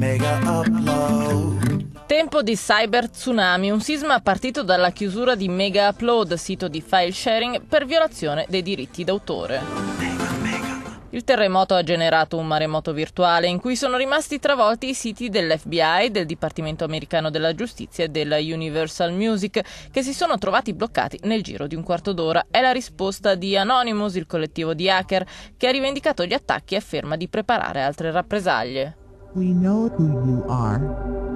mega upload. Tempo di cyber tsunami, un sisma partito dalla chiusura di Mega Upload, sito di file sharing, per violazione dei diritti d'autore. Il terremoto ha generato un maremoto virtuale in cui sono rimasti travolti i siti dell'FBI, del Dipartimento americano della giustizia e della Universal Music, che si sono trovati bloccati nel giro di un quarto d'ora. È la risposta di Anonymous, il collettivo di hacker, che ha rivendicato gli attacchi e afferma di preparare altre rappresaglie. We know who you are.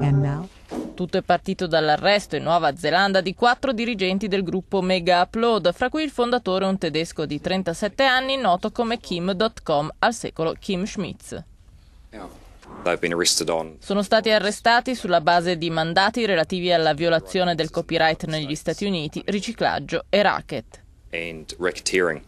And now... Tutto è partito dall'arresto in Nuova Zelanda di quattro dirigenti del gruppo Mega Upload, fra cui il fondatore un tedesco di 37 anni noto come Kim.com, al secolo Kim Schmitz. Sono stati arrestati sulla base di mandati relativi alla violazione del copyright negli Stati Uniti, riciclaggio e racket. racketeering.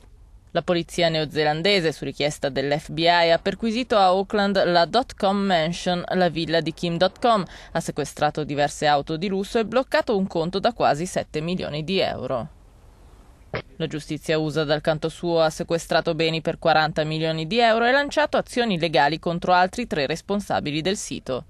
La polizia neozelandese, su richiesta dell'FBI, ha perquisito a Auckland la dot mansion, la villa di Kim.com, ha sequestrato diverse auto di lusso e bloccato un conto da quasi 7 milioni di euro. La giustizia USA dal canto suo ha sequestrato beni per 40 milioni di euro e lanciato azioni legali contro altri tre responsabili del sito.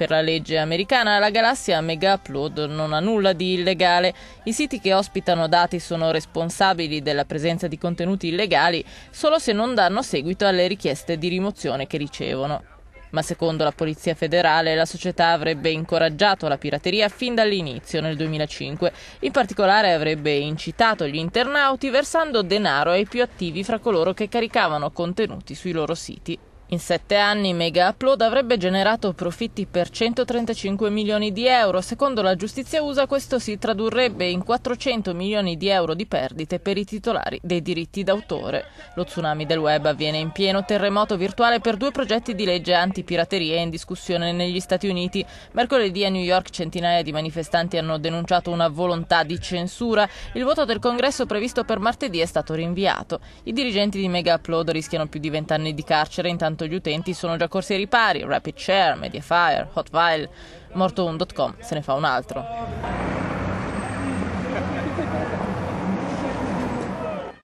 Per la legge americana la galassia Mega Upload non ha nulla di illegale. I siti che ospitano dati sono responsabili della presenza di contenuti illegali solo se non danno seguito alle richieste di rimozione che ricevono. Ma secondo la Polizia federale la società avrebbe incoraggiato la pirateria fin dall'inizio nel 2005, in particolare avrebbe incitato gli internauti versando denaro ai più attivi fra coloro che caricavano contenuti sui loro siti. In sette anni Mega Upload avrebbe generato profitti per 135 milioni di euro. Secondo la giustizia USA questo si tradurrebbe in 400 milioni di euro di perdite per i titolari dei diritti d'autore. Lo tsunami del web avviene in pieno terremoto virtuale per due progetti di legge antipirateria in discussione negli Stati Uniti. Mercoledì a New York centinaia di manifestanti hanno denunciato una volontà di censura. Il voto del congresso previsto per martedì è stato rinviato. I dirigenti di Mega Upload rischiano più di vent'anni di carcere intanto quanto gli utenti sono già corsi ai ripari. Rapid Share, Mediafire, Hotvile, Morto1.com se ne fa un altro.